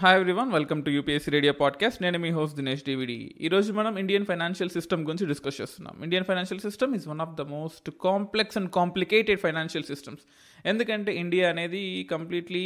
hi everyone welcome to UPSC radio podcast నేను మీ హోస్ట్ దినేష్ డివిడి రోజు మనం ఇండియన్ ఫైనాన్షియల్ సిస్టమ్ గురించి డిస్కస్ చేస్తున్నాం Indian financial system is one of the most complex and complicated financial systems ఎందుకంటే ఇండియా అనేది completely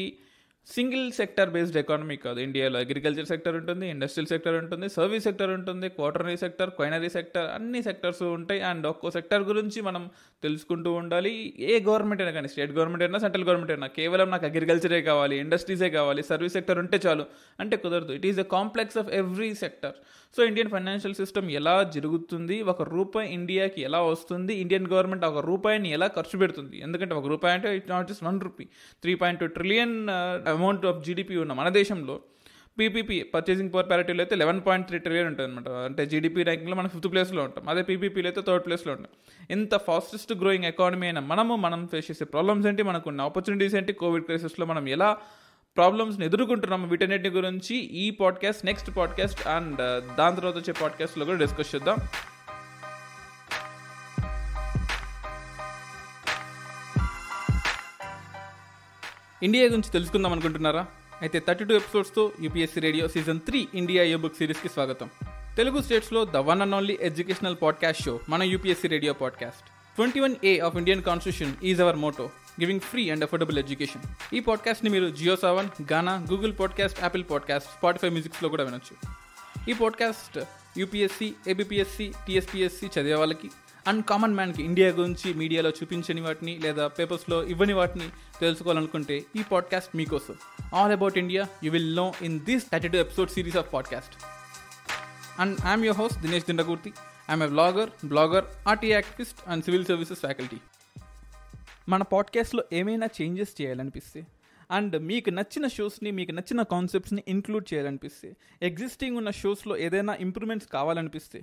single sector based economy కాదు ఇండియాలో అగ్రికల్చర్ సెక్టర్ ఉంటుంది ఇండస్ట్రియల్ సెక్టర్ ఉంటుంది సర్వీస్ సెక్టర్ ఉంటుంది క్వార్టరీ సెక్టర్ క్వైనరీ సెక్టర్ అన్ని సెక్టర్స్ ఉంటాయి అండ్ ఒక్కో సెక్టర్ గురించి మనం తెలుసుకుంటూ ఉండాలి ఏ గవర్నమెంట్ అయినా కానీ స్టేట్ గవర్నమెంట్ అయినా సెంట్రల్ గవర్నమెంట్ అయినా కేవలం నాకు అగ్రికల్చరే కావాలి ఇండస్ట్రీసే కావాలి సర్వీస్ సెక్టర్ ఉంటే చాలు అంటే కుదరదు it is the complex of every sector so Indian financial system ఎలా జరుగుతుంది ఒక రూపాయి ఇండియాకి ఎలా వస్తుంది ఇండియన్ గవర్నమెంట్ ఒక రూపాయిని ఎలా ఖర్చు పెడుతుంది ఎందుకంటే ఒక రూపాయి అంటే it not just one rupee three point two trillion amount of GDP ఉన్న మన దేశంలో పీపీపీ పర్చేసింగ్ పవర్ ప్యారిటీలో అయితే లెవెన్ పాయింట్ త్రీ ట్రిలియన్ ఉంటుంది అనమాట అంటే జీడిపి ర్యాంకింగ్లో మనం ఫిఫ్త్ ప్లేస్లో ఉంటాం అదే పీపీపీలో అయితే థర్డ్ ప్లేస్లో ఉంటాం ఇంత ఫాస్టెస్ట్ గ్రోయింగ్ ఎకానమీ అయిన మనము మనం ఫేస్ చేసే ప్రాబ్లమ్స్ ఏంటి మనకున్న ఆపర్చునిటీస్ ఏంటి కోవిడ్ క్రైసిస్లో మనం ఎలా ప్రాబ్లమ్స్ని ఎదుర్కొంటున్నాము వీటన్నిటి గురించి ఈ పాడ్కాస్ట్ నెక్స్ట్ పాడ్కాస్ట్ అండ్ దాని తర్వాత వచ్చే పాడ్కాస్ట్లో కూడా డిస్కస్ చేద్దాం ఇండియా గురించి తెలుసుకుందాం అనుకుంటున్నారా అయితే థర్టీ టూ ఎపిసోడ్స్తో UPSC radio season three India a book సిరీస్కి స్వాగతం తెలుగు స్టేట్స్లో the one and only educational podcast show మన UPSC radio podcast twenty one a of Indian constitution is our motto giving free and affordable education ఈ పాడ్కాస్ట్ని మీరు Jio Saavn Gaana Google podcast Apple podcast Spotify మ్యూజిక్స్లో కూడా వినొచ్చు ఈ పాడ్కాస్ట్ యూపీఎస్సీ ఏబిపిఎస్సి టీఎస్పీఎస్సి చదివే వాళ్ళకి అండ్ కామన్ మ్యాన్కి ఇండియా గురించి మీడియాలో చూపించని వాటిని లేదా పేపర్స్లో ఇవ్వని వాటిని తెలుసుకోవాలనుకుంటే ఈ పాడ్కాస్ట్ మీకోసం all about India you will know in this thirty two episode series of podcast and I'm your host Dinesh Dindakurthi I'm a blogger blogger RTI activist and civil services faculty మన పాడ్కాస్ట్లో ఏమైనా చేంజెస్ చేయాలనిపిస్తే అండ్ మీకు నచ్చిన షోస్ని మీకు నచ్చిన కాన్సెప్ట్స్ని include చేయాలనిపిస్తే existing ఉన్న షోస్లో ఏదైనా improvements కావాలనిపిస్తే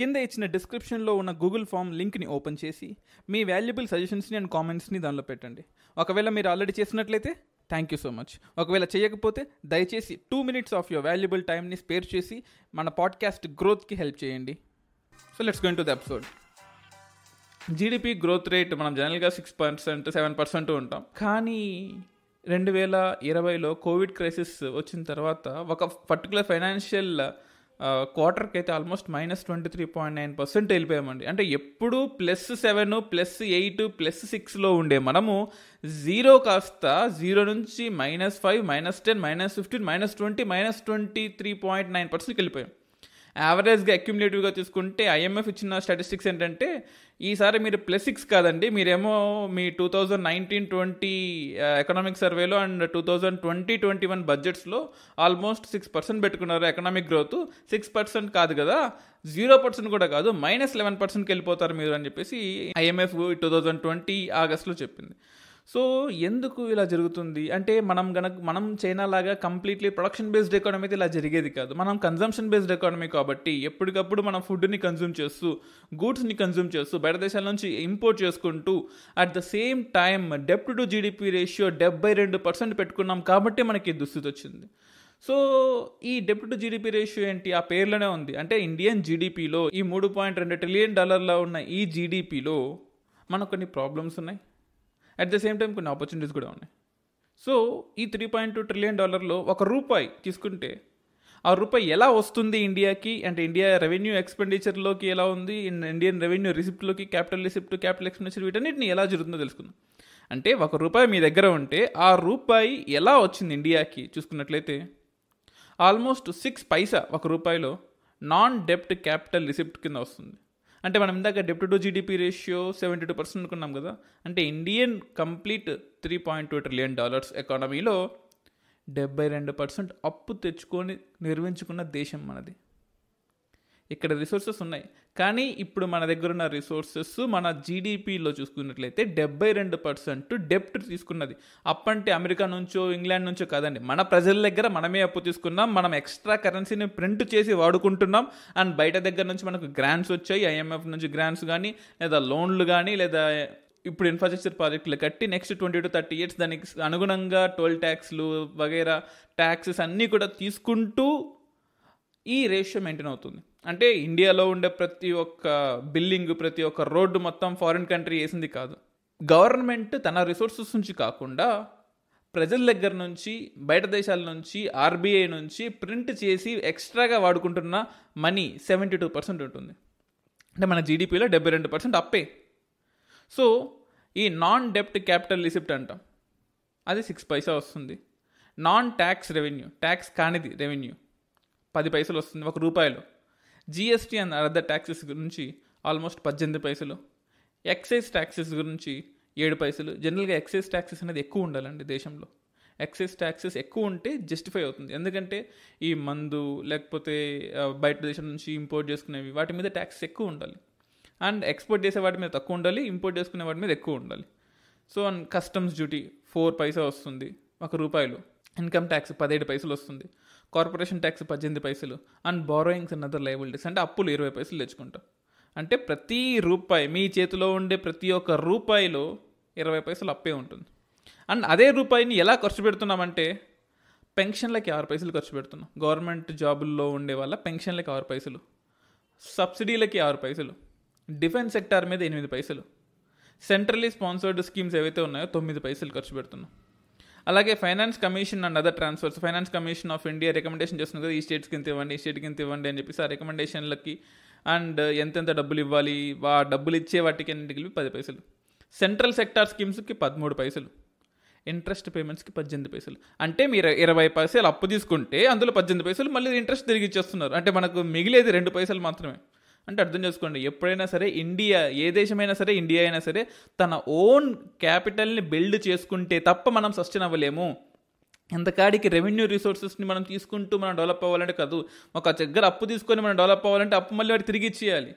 కింద ఇచ్చిన డిస్క్రిప్షన్లో ఉన్న గూగుల్ ఫామ్ లింక్ని ఓపెన్ చేసి మీ వాల్యుబుల్ సజెషన్స్ని అండ్ కామెంట్స్ని దానిలో పెట్టండి ఒకవేళ మీరు ఆల్రెడీ చేసినట్లయితే థ్యాంక్ యూ సో మచ్ ఒకవేళ చేయకపోతే దయచేసి two minutes of your valuable టైమ్ని స్పేర్ చేసి మన పాడ్కాస్ట్ గ్రోత్కి హెల్ప్ చేయండి so let's going to the episode GDP growth rate మనం జనరల్గా సిక్స్ పర్సెంట్ సెవెన్ పర్సెంట్ ఉంటాం కానీ రెండు వేల ఇరవైలో కోవిడ్ క్రైసిస్ వచ్చిన తర్వాత ఒక పర్టికులర్ ఫైనాన్షియల్ క్వార్టర్కి అయితే almost minus twenty three point nine percent వెళ్ళిపోయామండి అంటే ఎప్పుడు plus seven plus eight plus సిక్స్లో ఉండే మనము జీరో కాస్త జీరో నుంచి minus five minus ten minus fifteen minus twenty minus twenty three point nine పర్సెంట్కి వెళ్ళిపోయాం యావరేజ్గా అక్యుములేటివ్గా చూసుకుంటే ఐఎంఎఫ్ ఇచ్చిన స్టాటిస్టిక్స్ ఏంటంటే ఈసారి మీరు ప్లస్ సిక్స్ కాదండి మీరేమో మీ two thousand nineteen twenty economic సర్వేలో and two thousand twenty twenty one బడ్జెట్స్లో ఆల్మోస్ట్ సిక్స్ పర్సెంట్ పెట్టుకున్నారు ఎకనామిక్ గ్రోత్ సిక్స్ పర్సెంట్ కాదు కదా జీరో పర్సెంట్ కూడా కాదు మైనస్ లెవెన్ పర్సెంట్కి వెళ్ళిపోతారు మీరు అని చెప్పేసి ఐఎంఎఫ్ టూ థౌజండ్ ట్వంటీ ఆగస్ట్లో చెప్పింది సో ఎందుకు ఇలా జరుగుతుంది అంటే మనం గనక మనం చైనా లాగా కంప్లీట్లీ ప్రొడక్షన్ బేస్డ్ ఎకానమీ అయితే ఇలా జరిగేది కాదు మనం కన్జంప్షన్ బేస్డ్ ఎకానమీ కాబట్టి ఎప్పటికప్పుడు మనం ఫుడ్ని కన్జ్యూమ్ చేస్తూ గూడ్స్ని కన్జ్యూమ్ చేస్తూ బయట దేశాల నుంచి ఇంపోర్ట్ చేసుకుంటూ అట్ ద సేమ్ టైం డెప్ట్ టు జీడిపి రేషియో డెబ్బై రెండు పర్సెంట్ పెట్టుకున్నాం కాబట్టి మనకి దుస్థితి వచ్చింది సో ఈ డెప్ట్ టు జీడిపి రేషియో ఏంటి ఆ పేర్లోనే ఉంది అంటే ఇండియన్ జీడిపిలో ఈ మూడు పాయింట్ రెండు ట్రిలియన్ డాలర్లో ఉన్న ఈ జీడిపిలో మనకు కొన్ని ప్రాబ్లమ్స్ ఉన్నాయి అట్ ద సేమ్ టైం కొన్ని ఆపర్చునిటీస్ కూడా ఉన్నాయి సో ఈ త్రీ పాయింట్ టూ ట్రిలియన్ డాలర్లో ఒక రూపాయి తీసుకుంటే ఆ రూపాయి ఎలా వస్తుంది ఇండియాకి అంటే ఇండియా రెవెన్యూ ఎక్స్పెండిచర్లోకి ఎలా ఉంది ఇండియన్ రెవెన్యూ రిసిప్ట్లోకి క్యాపిటల్ రిసిప్ట్ క్యాపిటల్ ఎక్స్పెండిచర్ వీటన్నిటిని ఎలా జరుగుతుందో తెలుసుకుందాం అంటే ఒక రూపాయి మీ దగ్గర ఉంటే ఆ రూపాయి ఎలా వచ్చింది ఇండియాకి చూసుకున్నట్లయితే ఆల్మోస్ట్ సిక్స్ పైసా ఒక రూపాయిలో నాన్ డెప్ట్ క్యాపిటల్ రిసిప్ట్ కింద వస్తుంది అంటే మనం ఇందాక డెప్ట్ to GDP ratio seventy two percent అనుకున్నాం కదా అంటే Indian complete three point two trillion dollars ఎకానమీలో డెబ్బై రెండు పర్సెంట్ అప్పు తెచ్చుకొని నిర్మించుకున్న దేశం మనది ఇక్కడ రిసోర్సెస్ ఉన్నాయి కానీ ఇప్పుడు మన దగ్గర ఉన్న రిసోర్సెస్ మన జీడిపిలో చూసుకున్నట్లయితే డెబ్బై రెండు పర్సెంట్ డెప్ట్ తీసుకున్నది అప్పంటే అమెరికా నుంచో ఇంగ్లాండ్ నుంచో కాదండి మన ప్రజల దగ్గర మనమే అప్పు తీసుకున్నాం మనం ఎక్స్ట్రా కరెన్సీని ప్రింట్ చేసి వాడుకుంటున్నాం అండ్ బయట దగ్గర నుంచి మనకు గ్రాంట్స్ వచ్చాయి ఐఎంఎఫ్ నుంచి గ్రాంట్స్ కానీ లేదా లోన్లు కానీ లేదా ఇప్పుడు ఇన్ఫ్రాస్ట్రక్చర్ ప్రాజెక్టులు కట్టి next twenty to thirty years దానికి అనుగుణంగా టోల్ ట్యాక్స్లు వగైరా ట్యాక్సెస్ అన్నీ కూడా తీసుకుంటూ ఈ రేషియో మెయింటైన్ అవుతుంది అంటే ఇండియాలో ఉండే ప్రతి ఒక్క బిల్డింగ్ ప్రతి ఒక్క రోడ్డు మొత్తం ఫారిన్ కంట్రీ వేసింది కాదు గవర్నమెంట్ తన రిసోర్సెస్ నుంచి కాకుండా ప్రజల దగ్గర నుంచి బయట దేశాల నుంచి ఆర్బీఐ నుంచి ప్రింట్ చేసి ఎక్స్ట్రాగా వాడుకుంటున్న మనీ సెవెంటీ టూ పర్సెంట్ ఉంటుంది అంటే మన జీడిపిలో డెబ్బై రెండు పర్సెంట్ అప్పే సో ఈ నాన్ డెప్ట్ క్యాపిటల్ రిసిప్ట్ అంటాం అది సిక్స్ పైసా వస్తుంది నాన్ ట్యాక్స్ రెవెన్యూ ట్యాక్స్ కానిది రెవెన్యూ పది పైసలు వస్తుంది ఒక రూపాయలు జీఎస్టీ అండ్ అదర్ ట్యాక్సెస్ గురించి ఆల్మోస్ట్ పద్దెనిమిది పైసలు ఎక్సైజ్ ట్యాక్సెస్ గురించి ఏడు పైసలు జనరల్గా ఎక్సైజ్ ట్యాక్సెస్ అనేది ఎక్కువ ఉండాలండి దేశంలో ఎక్సైజ్ ట్యాక్సెస్ ఎక్కువ ఉంటే జస్టిఫై అవుతుంది ఎందుకంటే ఈ మందు లేకపోతే బయట దేశం నుంచి ఇంపోర్ట్ చేసుకునేవి వాటి మీద ట్యాక్సెస్ ఎక్కువ ఉండాలి అండ్ ఎక్స్పోర్ట్ చేసే వాటి మీద తక్కువ ఉండాలి ఇంపోర్ట్ చేసుకునే వాటి మీద ఎక్కువ ఉండాలి so and customs duty four పైసా వస్తుంది ఒక రూపాయలు ఇన్కమ్ ట్యాక్స్ పదిహేడు పైసలు వస్తుంది కార్పొరేషన్ ట్యాక్స్ పద్దెనిమిది పైసలు and borrowings and other liabilities అంటే అప్పులు ఇరవై పైసలు తెచ్చుకుంటాం అంటే ప్రతి రూపాయి మీ చేతిలో ఉండే ప్రతి ఒక్క రూపాయిలో ఇరవై పైసలు అప్పే ఉంటుంది అండ్ అదే రూపాయిని ఎలా ఖర్చు పెడుతున్నామంటే పెన్షన్లకి ఆరు పైసలు ఖర్చు పెడుతున్నాం గవర్నమెంట్ జాబుల్లో ఉండే వాళ్ళ పెన్షన్లకి ఆరు పైసలు సబ్సిడీలకి ఆరు పైసలు డిఫెన్స్ సెక్టార్ మీద ఎనిమిది పైసలు సెంట్రలీ స్పాన్సర్డ్ స్కీమ్స్ ఏవైతే ఉన్నాయో తొమ్మిది పైసలు ఖర్చు పెడుతున్నాం అలాగే finance commission and other transfers finance commission of India recommendation చేస్తుంది కదా ఈ స్టేట్స్ కింద ఇవ్వండి ఈ స్టేట్ కింద ఇవ్వండి అని చెప్పేసి ఆ రికమెండేషన్లకి అండ్ ఎంతెంత డబ్బులు ఇవ్వాలి ఆ డబ్బులు ఇచ్చే వాటికి అన్నిటికి పది పైసలు సెంట్రల్ సెక్టార్ స్కీమ్స్కి పదమూడు పైసలు ఇంట్రెస్ట్ పేమెంట్స్కి పద్దెనిమిది పైసలు అంటే మీరు ఇరవై పైసలు అప్పు తీసుకుంటే అందులో పద్దెనిమిది పైసలు మళ్ళీ ఇంట్రెస్ట్ తిరిగి ఇచ్చేస్తున్నారు అంటే మనకు మిగిలేది రెండు పైసలు మాత్రమే అంటే అర్థం చేసుకోండి ఎప్పుడైనా సరే ఇండియా ఏ దేశమైనా సరే ఇండియా అయినా సరే తన ఓన్ క్యాపిటల్ని బిల్డ్ చేసుకుంటే తప్ప మనం సస్టైన్ అవ్వలేము ఎంతకాడికి రెవెన్యూ రిసోర్సెస్ని మనం తీసుకుంటూ మనం డెవలప్ అవ్వాలంటే కాదు ఒక దగ్గర అప్పు తీసుకొని మనం డెవలప్ అవ్వాలంటే అప్పు మళ్ళీ వాడు తిరిగి ఇచ్చేయాలి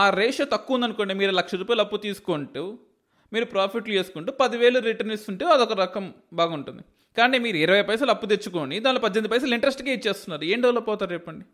ఆ రేషియో తక్కువ ఉందనుకోండి మీరు లక్ష రూపాయలు అప్పు తీసుకుంటూ మీరు ప్రాఫిట్లు చేసుకుంటూ పదివేలు రిటర్న్ ఇస్తుంటే అదొక రకం బాగుంటుంది కానీ మీరు ఇరవై పైసలు అప్పు తెచ్చుకొని దానిలో పద్దెనిమిది పైసలు ఇంట్రెస్ట్గా ఇచ్చేస్తున్నారు ఏం డెవలప్ అవుతారు చెప్పండి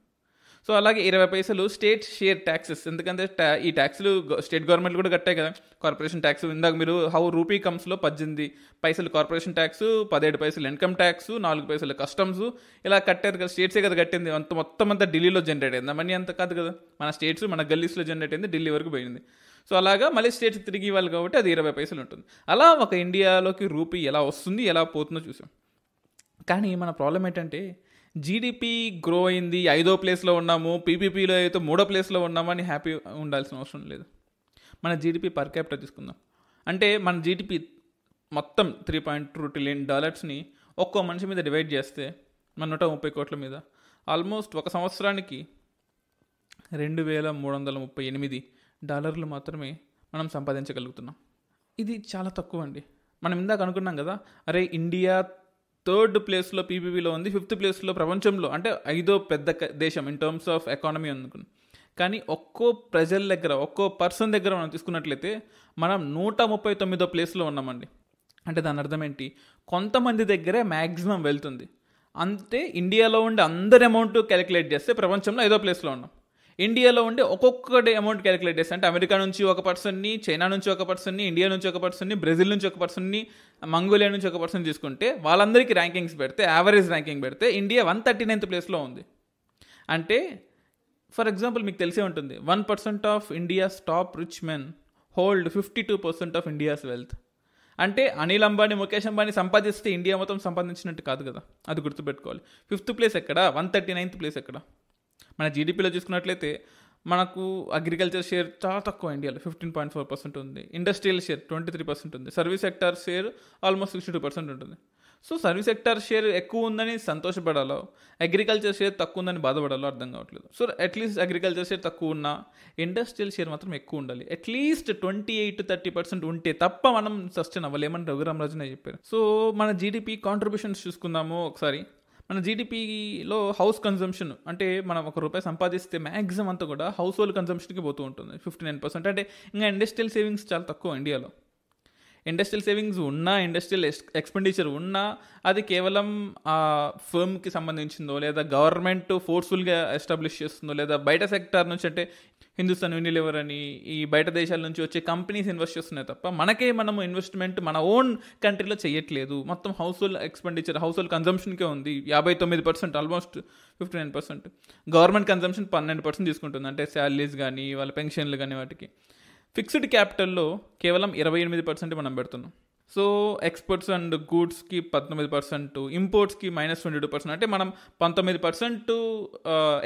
సో అలాగే ఇరవై పైసలు స్టేట్ షేర్ ట్యాక్సెస్ ఎందుకంటే ఈ ట్యాక్స్లు స్టేట్ గవర్నమెంట్ కూడా కట్టాయి కదా కార్పొరేషన్ ట్యాక్స్ ఇందాక మీరు హౌ రూపీ కమ్స్లో పద్దెనిమిది పైసలు కార్పొరేషన్ ట్యాక్స్ పదిహేడు పైసలు ఇన్కమ్ ట్యాక్స్ నాలుగు పైసలు కస్టమ్స్ ఇలా కట్టారు కదా స్టేట్సే కదా కట్టింది అంత మొత్తం అంతా ఢిల్లీలో జనరేట్ అయింది మనీ అంత కాదు కదా మన స్టేట్స్ మన గల్లీస్లో జనరేట్ అయింది ఢిల్లీ వరకు పోయింది సో అలాగా మళ్ళీ స్టేట్స్ తిరిగి ఇవ్వాలి కాబట్టి అది ఇరవై పైసలు ఉంటుంది అలా ఒక ఇండియాలోకి రూపీ ఎలా వస్తుంది ఎలా పోతుందో చూసాం కానీ మన ప్రాబ్లం ఏంటంటే జీడిపి గ్రో అయింది ఐదో ప్లేస్లో ఉన్నాము పీపీపీలో అయితే మూడో ప్లేస్లో ఉన్నామని హ్యాపీ ఉండాల్సిన అవసరం లేదు మన జీడిపి పర్ క్యాపిటల్ తీసుకుందాం అంటే మన జీడిపి మొత్తం త్రీ పాయింట్ టూ ట్రిలియన్ డాలర్స్ని ఒక్కో మనిషి మీద డివైడ్ చేస్తే మన నూట ముప్పై కోట్ల మీద ఆల్మోస్ట్ ఒక సంవత్సరానికి రెండు వేల మూడు వందల ముప్పై ఎనిమిది డాలర్లు మాత్రమే మనం సంపాదించగలుగుతున్నాం ఇది చాలా తక్కువ అండి మనం ఇందాక అనుకున్నాం కదా అరే ఇండియా థర్డ్ ప్లేస్లో పీపీపీలో ఉంది ఫిఫ్త్ ప్లేస్లో ప్రపంచంలో అంటే ఐదో పెద్ద దేశం ఇన్ టర్మ్స్ ఆఫ్ ఎకానమీ అనుకుని కానీ ఒక్కో ప్రజల దగ్గర ఒక్కో పర్సన్ దగ్గర మనం తీసుకున్నట్లయితే మనం నూట ముప్పై తొమ్మిదో ప్లేస్లో ఉన్నామండి అంటే దాని అర్థం ఏంటి కొంతమంది దగ్గరే మ్యాక్సిమం వెళ్తుంది అంతే ఇండియాలో ఉండే అందరి అమౌంట్ క్యాలిక్యులేట్ చేస్తే ప్రపంచంలో ఐదో ప్లేస్లో ఉన్నాం ఇండియాలో ఉండే ఒక్కొక్కటి అమౌంట్ క్యాలిక్యులేట్ చేస్తే అంటే అమెరికా నుంచి ఒక పర్సన్ని చైనా నుంచి ఒక పర్సన్ని ఇండియా నుంచి ఒక పర్సన్ని బ్రెజిల్ నుంచి ఒక పర్సన్ని మంగోలియా నుంచి ఒక పర్సన్ తీసుకుంటే వాళ్ళందరికీ ర్యాంకింగ్స్ పెడితే యావరేజ్ ర్యాంకింగ్ పెడితే ఇండియా వన్ థర్టీ నైన్త్ ప్లేస్లో ఉంది అంటే ఫర్ ఎగ్జాంపుల్ మీకు తెలిసే ఉంటుంది one percent of India's top rich men hold fifty two percent of India's wealth అంటే అనిల్ అంబానీ ముఖేష్ అంబానీ సంపాదిస్తే ఇండియా మొత్తం సంపాదించినట్టు కాదు కదా అది గుర్తుపెట్టుకోవాలి ఫిఫ్త్ ప్లేస్ ఎక్కడ వన్ థర్టీ నైన్త్ ప్లేస్ ఎక్కడ మన జీడిపిలో చూసుకున్నట్లయితే మనకు అగ్రికల్చర్ షేర్ చాలా తక్కువ ఇండియాలో ఫిఫ్టీన్ పాయింట్ ఫోర్ పర్సెంట్ ఉంది industrial share twenty three percent ఉంది service sector share almost sixty two percent ఉంటుంది సో సర్వీస్ సెక్టార్ షేర్ ఎక్కువ ఉందని సంతోషపడాలో అగ్రికల్చర్ షేర్ తక్కువ ఉందని బాధపడాలో అర్థం కావట్లేదు సో అట్లీస్ట్ అగ్రికల్చర్ షేర్ తక్కువ ఉన్నా ఇండస్ట్రియల్ షేర్ మాత్రం ఎక్కువ ఉండాలి at least twenty eight thirty percent ఉంటే తప్ప మనం సస్టైన్ అవ్వలేమని రఘురామరాజునే చెప్పారు సో మన జీడిపి కాంట్రిబ్యూషన్స్ చూసుకుందాము ఒకసారి మన జీడిపిలో హౌస్ కన్జంప్షన్ అంటే మనం ఒక రూపాయి సంపాదిస్తే మ్యాక్సిమం అంతా కూడా హౌస్ హోల్డ్ కన్జంప్షన్కి పోతూ ఉంటుంది ఫిఫ్టీ నైన్ పర్సెంట్ అంటే ఇంకా ఇండస్ట్రియల్ సేవింగ్స్ చాలా తక్కువ ఇండియాలో ఇండస్ట్రియల్ సేవింగ్స్ ఉన్నా ఇండస్ట్రియల్ ఎక్స్పెండిచర్ ఉన్నా అది కేవలం ఆ ఫర్మ్కి సంబంధించిందో లేదా గవర్నమెంట్ ఫోర్స్ఫుల్గా ఎస్టాబ్లిష్ చేస్తుందో లేదా బయట సెక్టార్ నుంచి అంటే హిందుస్థాన్ యూనిలివర్ అని ఈ బయట దేశాల నుంచి వచ్చే కంపెనీస్ ఇన్వెస్ట్ చేస్తున్నాయి తప్ప మనకే మనము ఇన్వెస్ట్మెంట్ మన ఓన్ కంట్రీలో చేయట్లేదు మొత్తం household expenditure household కన్జంప్షన్కే ఉంది యాభై తొమ్మిది percent almost fifty nine percent government consumption పన్నెండు పర్సెంట్ తీసుకుంటుంది అంటే శాలరీస్ కానీ వాళ్ళ పెన్షన్లు కానీ వాటికి ఫిక్స్డ్ క్యాపిటల్లో కేవలం ఇరవై ఎనిమిది పర్సెంట్ మనం పెడుతున్నాం సో ఎక్స్పోర్ట్స్ అండ్ గూడ్స్కి పంతొమ్మిది పర్సెంట్ ఇంపోర్ట్స్కి మైనస్ ట్వంటీ టూ పర్సెంట్ అంటే మనం పంతొమ్మిది పర్సెంట్